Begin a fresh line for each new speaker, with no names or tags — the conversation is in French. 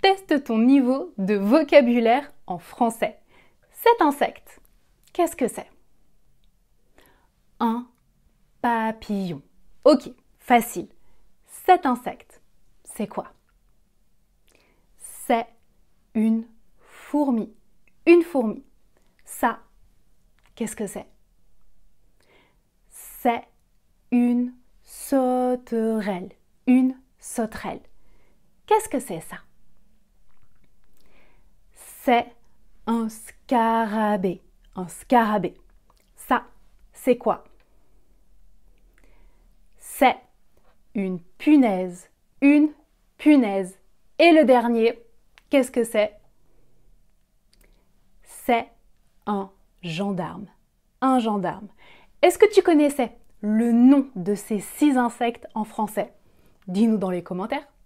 teste ton niveau de vocabulaire en français. Cet insecte, qu'est-ce que c'est Un papillon. Ok, facile. Cet insecte, c'est quoi C'est une fourmi. Une fourmi. Ça, qu'est-ce que c'est C'est une sauterelle. Une sauterelle. Qu'est-ce que c'est ça c'est un scarabée. Un scarabée. Ça, c'est quoi C'est une punaise. Une punaise. Et le dernier, qu'est-ce que c'est C'est un gendarme. Un gendarme. Est-ce que tu connaissais le nom de ces six insectes en français Dis-nous dans les commentaires.